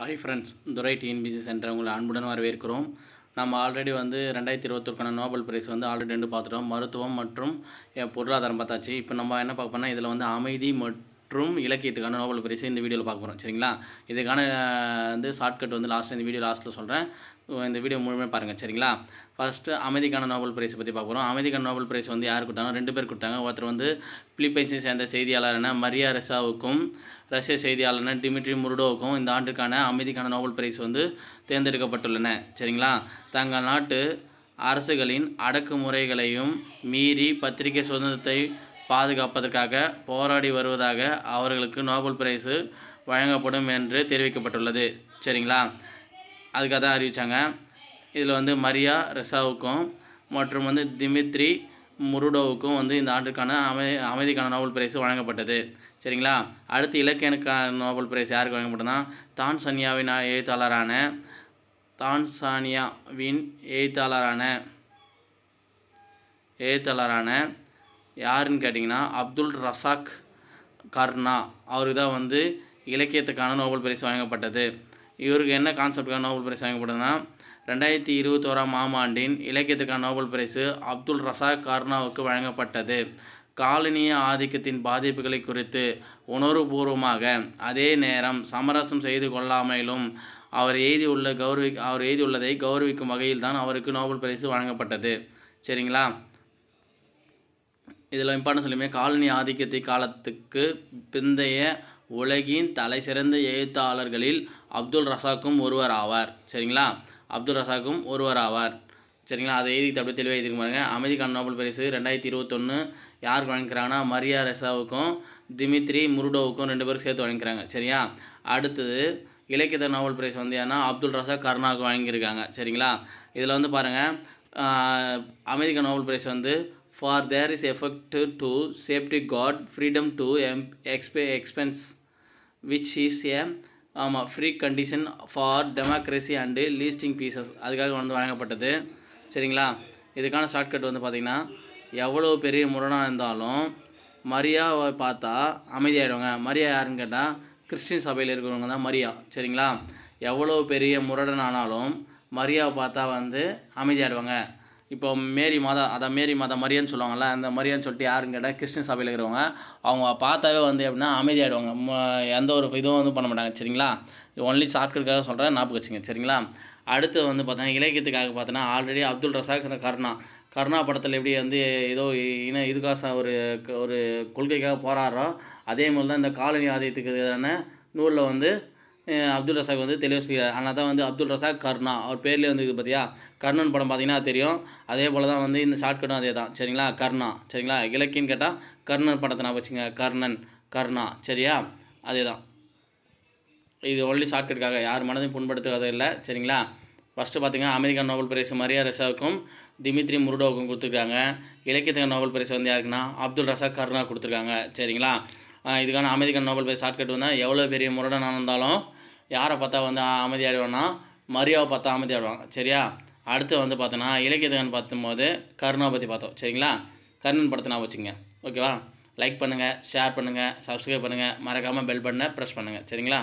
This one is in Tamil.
hi friends Durai TNPSC center உங்களை அன்புடன் வரவேற்கிறோம் நம்ம ஆல்ரெடி வந்து ரெண்டாயிரத்தி இருபத்தொருக்கான நோபல் பிரைஸ் வந்து ஆல்ரெடி ரெண்டு பார்த்துட்டோம் மருத்துவம் மற்றும் பொருளாதாரம் பார்த்தாச்சு இப்போ நம்ம என்ன பார்ப்போம்னா இதில் வந்து அமைதி மற்றும் மற்றும் இலக்கியத்துக்கான நோபல் பரிசு இந்த வீடியோவில் பார்க்க போகிறோம் சரிங்களா இதுக்கான வந்து ஷார்ட்கட் வந்து லாஸ்ட் இந்த வீடியோ லாஸ்ட்டில் சொல்கிறேன் இந்த வீடியோ முழுமையாக பாருங்கள் சரிங்களா ஃபஸ்ட்டு அமைதிக்கான நோபல் பிரைஸை பற்றி பார்க்க போகிறோம் அமைதிக்கான நோபல் பிரைஸ் வந்து யார் கொடுத்தாங்க ரெண்டு பேர் கொடுத்தாங்க ஒருத்தர் வந்து பிலிப்பைன்ஸை சேர்ந்த செய்தியாளரான மரியா ரெசாவுக்கும் ரஷ்ய செய்தியாளரான டிமிட்ரி முருடோவுக்கும் இந்த ஆண்டுக்கான அமைதிக்கான நோபல் பிரைஸ் வந்து தேர்ந்தெடுக்கப்பட்டுள்ளன சரிங்களா தங்கள் நாட்டு அரசுகளின் அடக்குமுறைகளையும் மீறி பத்திரிகை சுதந்திரத்தை பாதுகாப்பதற்காக போராடி வருவதாக அவர்களுக்கு நோபல் பிரைஸு வழங்கப்படும் என்று தெரிவிக்கப்பட்டுள்ளது சரிங்களா அதுக்காக தான் அறிவித்தாங்க இதில் வந்து மரியா ரெசாவுக்கும் மற்றும் வந்து திமித்ரி முருடோவுக்கும் வந்து இந்த ஆண்டுக்கான அமை அமைதிக்கான நோபல் பிரைஸ் வழங்கப்பட்டது சரிங்களா அடுத்து இலக்கியனுக்கான நோபல் பிரைஸ் யாருக்கு வழங்கப்பட்டதுன்னா தான்சானியாவின் எழுத்தாளரான தான்சானியாவின் எழுத்தாளரான எழுத்தாளரான யாருன்னு கேட்டிங்கன்னா அப்துல் ரசாக் கர்னா அவருக்கு தான் வந்து இலக்கியத்துக்கான நோபல் பரிசு வழங்கப்பட்டது இவருக்கு என்ன கான்செப்டுக்கான நோபல் பரிசு வழங்கப்பட்டதுன்னா ரெண்டாயிரத்தி இருபத்தோராம் ஆம் ஆண்டின் இலக்கியத்துக்கான நோபல் பரிசு அப்துல் ரசாக் கர்னாவுக்கு வழங்கப்பட்டது காலனிய ஆதிக்கத்தின் பாதிப்புகளை குறித்து உணர்வுபூர்வமாக அதே நேரம் சமரசம் செய்து கொள்ளாமலும் அவர் எழுதியுள்ள கௌரவி அவர் எழுதியுள்ளதை கௌரவிக்கும் வகையில் தான் அவருக்கு நோபல் பரிசு வழங்கப்பட்டது சரிங்களா இதில் இம்பார்ட்டன் சொல்லியுமே காலனி ஆதிக்கத்தை காலத்துக்கு பிந்தைய உலகின் தலைசிறந்த எழுத்தாளர்களில் அப்துல் ரசாக்கும் ஒருவர் ஆவார் சரிங்களா அப்துல் ரசாக்கும் ஒருவர் ஆவார் சரிங்களா அதை எழுதி அப்படியே தெளிவாக எழுதிக்க பாருங்கள் அமெரிக்கான நோபல் பரிசு ரெண்டாயிரத்தி இருபத்தொன்று யாருக்கு வழங்கிக்கிறாங்கன்னா மரியா ரெசாவுக்கும் திமித்ரி முருடோவுக்கும் ரெண்டு பேருக்கு சேர்த்து வழங்கிக்கிறாங்க சரியா அடுத்தது இலக்கியத்த நோபல் பிரைஸ் வந்து ஏன்னா அப்துல் ரசாக் கருணாவுக்கு வழங்கியிருக்காங்க சரிங்களா இதில் வந்து பாருங்கள் அமெரிக்க நோபல் பிரைஸ் வந்து for there is for there safety guard freedom safeguard எம் to expense which is a ஆமாம் free condition for democracy and lasting peace அதுக்காக வந்து வழங்கப்பட்டது சரிங்களா இதுக்கான ஷார்ட்கட் வந்து பார்த்திங்கன்னா எவ்வளோ பெரிய முரணாக இருந்தாலும் மரியாவை பார்த்தா அமைதியாயிடுவாங்க மரியா யாருன்னு கேட்டால் கிறிஸ்டின் சபையில் இருக்கிறவங்க தான் மரியா சரிங்களா எவ்வளோ பெரிய முரடன் ஆனாலும் மரியாவை பார்த்தா வந்து அமைதியாயிடுவாங்க இப்போ மேரி மாதா அதான் மேரி மாதா மரியான்னு சொல்லுவாங்கல்ல அந்த மரியான்னு சொல்லிட்டு யாருன்னு கேட்டால் கிருஷ்ண சபையில் இருக்கிறவங்க அவங்க பார்த்தாவே வந்து எப்படின்னா அமைதியாகிடுவாங்க எந்த ஒரு இதுவும் வந்து பண்ண மாட்டாங்க சரிங்களா ஒன்லி சாப்பிட்டுக்காக சொல்கிறேன் ஞாபகம் வச்சுங்க சரிங்களா அடுத்து வந்து பார்த்தா இலக்கியத்துக்காக பார்த்தோன்னா already Abdul Razak Gurnah Gurnah படத்தில் எப்படி வந்து ஏதோ இன இதுக்காக ஒரு ஒரு கொள்கைக்காக போராடுறோம் அதே மாதிரி தான் இந்த காலனி ஆதியத்துக்கு எதிரான நூலில் வந்து அப்துல் ரசாக் வந்து தெளிவு சொல்லியிருக்காரு ஆனால் தான் வந்து அப்துல் ரசாக் கர்ணா அவர் பேர்லேயே வந்து பார்த்தியா கர்ணன் படம் பார்த்தீங்கன்னா தெரியும் அதே போல் தான் வந்து இந்த ஷார்ட்கட்டும் அதே தான் சரிங்களா கர்ணா சரிங்களா இலக்கின்னு கேட்டால் கர்ணன் படத்தை நான் வச்சுங்க கர்ணன் கர்ணா சரியா அதே தான் இது ஒன்லி ஷார்ட்கட்டுக்காக யார் மனதையும் புண்படுத்துவது இல்லை சரிங்களா ஃபஸ்ட்டு பார்த்தீங்கன்னா அமெரிக்கன் நோபல் பிரைஸ் மரியா ரசாவுக்கும் திமித்ரி முருடோவுக்கும் கொடுத்துருக்காங்க இலக்கியத்துக்கு நோபல் பிரைஸ் வந்து யாருக்குன்னா அப்துல் ரசாக் கர்ணா கொடுத்துருக்காங்க சரிங்களா இதுக்கான அமெரிக்கன் நோபல் பிரைஸ் ஷார்ட்கட் வந்தால் எவ்வளோ பெரிய முரடனாக இருந்தாலும் யாரை பார்த்தா வந்து அமைதியாகிடுவேன்னா மரியாவை பார்த்தா அமைதியாகிடுவாங்க சரியா அடுத்து வந்து பார்த்தோன்னா இலக்கியதகன் பார்த்தும்போது கருணா பற்றி பார்த்தோம் சரிங்களா கருணன் படத்தை நான் வச்சுங்க ஓகேவா லைக் பண்ணுங்கள் ஷேர் பண்ணுங்கள் சப்ஸ்கிரைப் பண்ணுங்கள் மறக்காமல் பெல் பண்ண ப்ரெஸ் பண்ணுங்கள் சரிங்களா